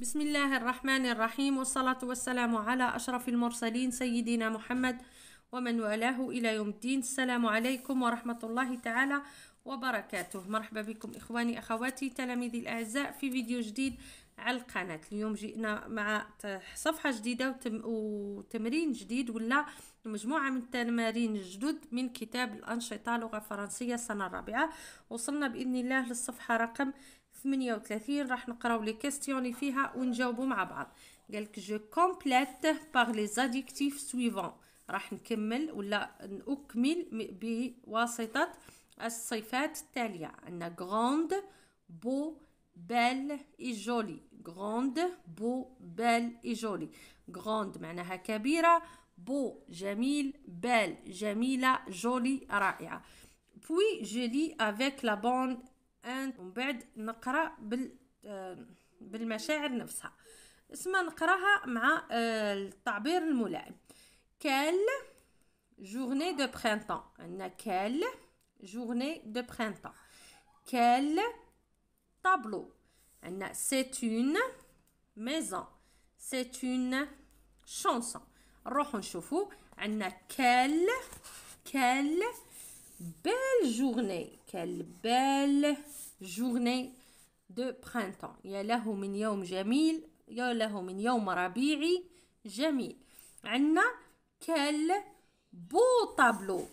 بسم الله الرحمن الرحيم والصلاة والسلام على أشرف المرسلين سيدنا محمد ومن والاه إلى يوم الدين السلام عليكم ورحمة الله تعالى وبركاته مرحبا بكم إخواني أخواتي تلاميذي الأعزاء في فيديو جديد على القناة اليوم جئنا مع صفحة جديدة وتم... وتمرين جديد ولا مجموعة من التمارين الجدد من كتاب الأنشطة لغة فرنسية السنة الرابعة وصلنا بإذن الله للصفحة رقم 38 راح نقراو لي كيستيوني اللي فيها ونجاوبو مع بعض قالك جو كومبليت باغ لي زاديكتيف سويفون راح نكمل ولا نكمل بواسطه الصفات التاليه عندنا غروند بو بال اي جولي غروند بو بال اي جولي غروند معناها كبيره بو جميل بال جميله جولي رائعه بوي جولي افيك la بون انت ومن بعد نقرا بال آه، بالمشاعر نفسها اسما نقراها مع آه، التعبير الملائم كال جورني دو برينتون عندنا كال جورني دو برينتون كال طابلو عندنا سي اون ميزون سي اون شونسون نروحو نشوفو عندنا كال كال belle journée. Quelle belle journée de printemps. Ya lahu min yawm jamil. Ya lahu min yawm rabi'i jamil. Anna, quel beau tableau.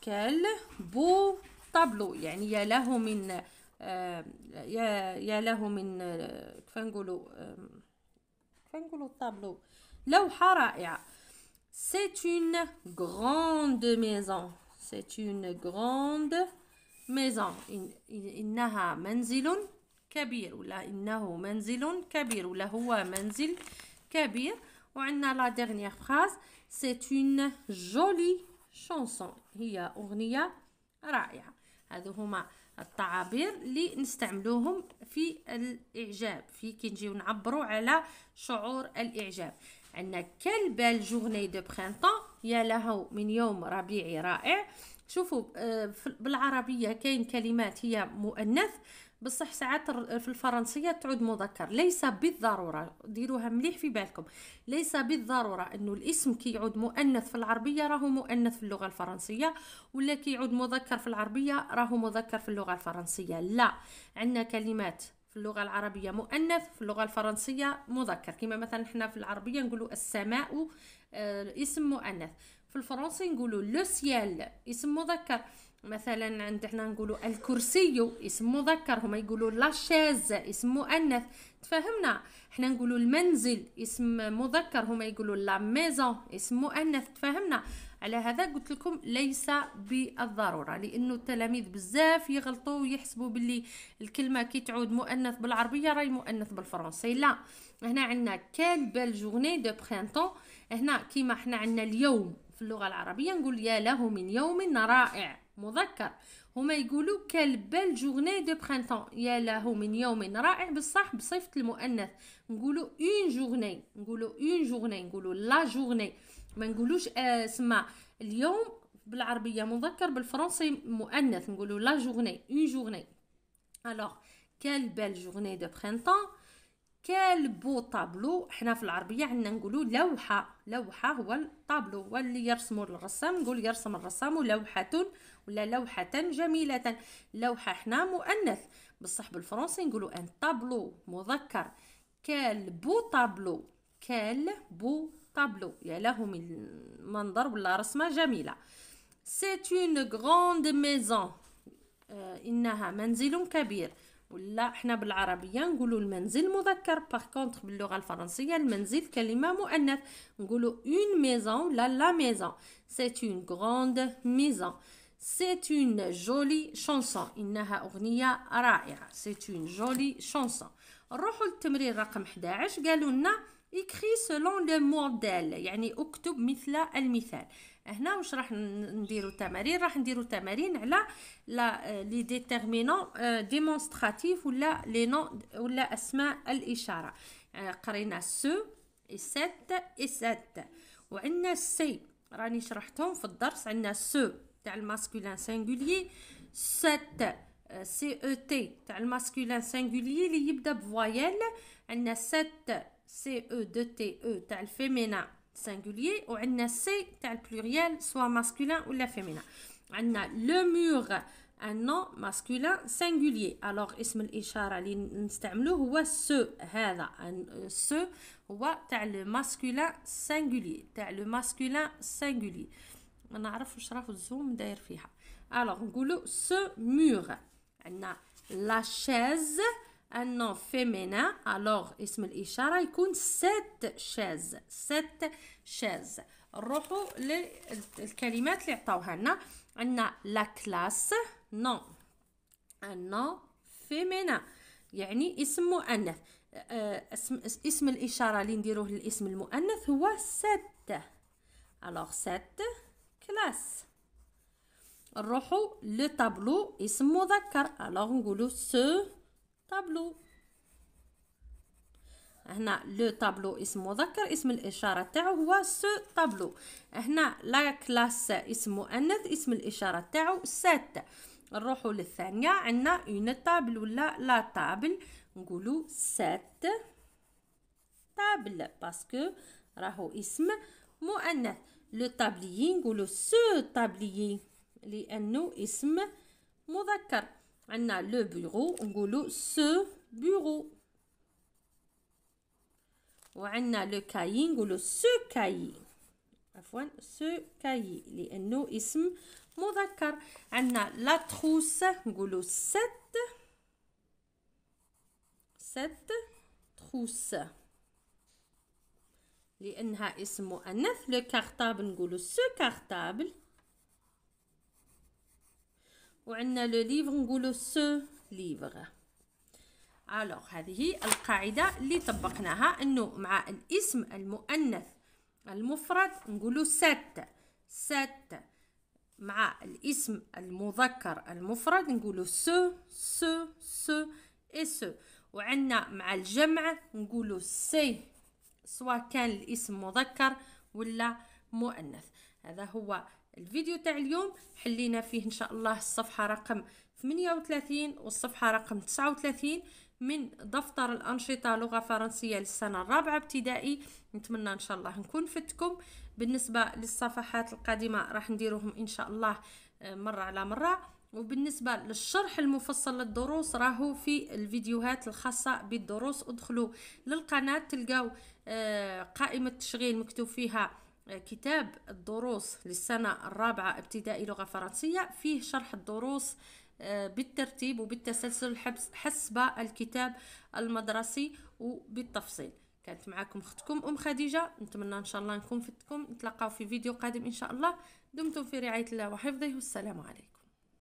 Quel beau tableau. Yani ya lahu min euh, ya ya lahu min kifa nqulu kifa tableau. Lawha ra'i'a. C'est une grande maison. C'est une grande maison. إنها منزل كبير ولا إنه منزل كبير ولا هو منزل كبير وعندنا لا dernière phrase c'est une jolie chanson هي أغنية رائعة هذو هما التعابير اللي نستعملوهم في الإعجاب في كي نجيو نعبروا على شعور الإعجاب عندنا كلبال belle journée de printemps يا له من يوم ربيعي رائع شوفوا آه، بالعربيه كاين كلمات هي مؤنث بصح ساعات في الفرنسيه تعود مذكر ليس بالضروره ديروها مليح في بالكم ليس بالضروره انه الاسم كيعود مؤنث في العربيه راهو مؤنث في اللغه الفرنسيه ولا كيعود مذكر في العربيه راهو مذكر في اللغه الفرنسيه لا عندنا كلمات في اللغة العربية مؤنث في اللغة الفرنسية مذكر كما مثلا احنا في العربية نقولوا السماء آه، اسم مؤنث في الفرنسي نقولوا لو سيال اسم مذكر مثلا عندنا نقولوا الكرسي اسم مذكر هما يقولوا لاشاز اسم مؤنث تفهمنا حنا نقولوا المنزل اسم مذكر هما يقولوا لا ميزون اسم مؤنث تفهمنا على هذا قلت لكم ليس بالضروره لانه التلاميذ بزاف يغلطوا ويحسبوا باللي الكلمه كي تعود مؤنث بالعربيه راهي مؤنث بالفرنسي لا هنا عندنا كال بال جورني دو برينتون هنا كيما حنا عندنا اليوم في اللغه العربيه نقول يا له من يوم رائع مذكر هما يقولوا كالبال جورني دو برينتون يا له من يوم رائع بصح بصفه المؤنث نقولوا اون جورني نقولوا اون جورني نقولوا لا جورني ما نقولوش آه، اسمع سما اليوم بالعربيه مذكر بالفرنسي مؤنث نقولوا لا جورني اون جورني الوغ كالبال جورني دو برينتون طابلو حنا في العربيه عندنا نقولوا لوحه لوحه هو الطابلو هو اللي يرسموا الرسام نقول يرسم الرسام لوحه ولا لوحه جميله لوحه حنا مؤنث بصح بالفرنسي نقولوا ان طابلو مذكر كالبو طابلو كالبو طابلو يا له من منظر ولا رسمه جميله سي اون غروند ميزون انها منزل كبير ولا حنا بالعربيه نقولوا المنزل مذكر باغ كونطخ باللغه الفرنسيه المنزل كلمه مؤنث نقولوا اون ميزون ولا لا ميزون سي اون غروند ميزون سي اون جولي شونسون انها اغنيه رائعه سي اون جولي شونسون نروحوا للتمرين رقم 11 قالوا لنا écris selon le modèle يعني اكتب مثل المثال هنا واش راح نديرو تمارين راح نديرو تمارين على لا لي ديتيرمينون ديمونستراتيف ولا لي نون ولا اسماء الاشاره آه، قرينا سو اي سات اي سات وعندنا سي راني شرحتهم في الدرس عندنا سو تاع الماسكولين سينغولي سات سي او تي تاع الماسكولين سينغولي اللي يبدا بفوايل عندنا سات C, E, CE T, E, tel féminin, singulier ou عندنا C تاع pluriel soit masculin ou la féminin. On a le mur un nom masculin singulier. Alors اسم الإشارة اللي نستعملوه ce هذا euh, ce هو le masculin singulier تاع le masculin singulier. On a واش راه الزوم داير Alors, on نقولو ce mur. On a la chaise ان فيمينا féminin, اسم الإشارة يكون ست شاز ست شاز نروحو للكلمات اللي عطاوها لنا عندنا لا كلاس نو ان فيمينا يعني اسم مؤنث اسم اسم الاشاره اللي نديروه للاسم المؤنث هو ست الوغ ست كلاس نروحو لطابلو اسم مذكر الوغ نقولو سو طابلو هنا لو طابلو اسم مذكر اسم الاشاره تاعو هو سو طابلو هنا لا كلاس اسم مؤنث اسم الاشاره تاعو سات نروحو للثانيه عندنا اون طابل ولا لا طابل نقولو سات طابل باسكو راهو اسم مؤنث لو طابليي نقولو سو طابليي لانه اسم مذكر عندنا لو بيرو نقولو سو بيرو وعندنا لو كاي نقولو سو كاي عفوا سو كاي لانه اسم مذكر عندنا لا تروس نقولو ست ست تروس لانها اسم مؤنث لو كارطابل نقولو سو كارطابل وعندنا لو ليفغ نقولوا سو ليفغ الوغ هذه القاعده اللي طبقناها انه مع الاسم المؤنث المفرد نقولوا سات سات مع الاسم المذكر المفرد نقولوا سو سو سو اي سو وعندنا مع الجمع نقولوا سي سواء كان الاسم مذكر ولا مؤنث هذا هو الفيديو تاع اليوم حلينا فيه ان شاء الله الصفحه رقم 38 والصفحه رقم 39 من دفتر الأنشطة لغة فرنسية للسنة الرابعة ابتدائي نتمنى إن شاء الله نكون فتكم بالنسبة للصفحات القادمة راح نديروهم إن شاء الله آه، مرة على مرة وبالنسبة للشرح المفصل للدروس راهو في الفيديوهات الخاصة بالدروس ادخلوا للقناة تلقاو آه، قائمة تشغيل مكتوب فيها كتاب الدروس للسنة الرابعة ابتدائي لغة فرنسية فيه شرح الدروس آه، بالترتيب وبالتسلسل حسب الكتاب المدرسي وبالتفصيل كانت معكم اختكم ام خديجه نتمنى ان شاء الله نكون فدتكم نتلقاو في فيديو قادم ان شاء الله دمتم في رعايه الله وحفظه والسلام عليكم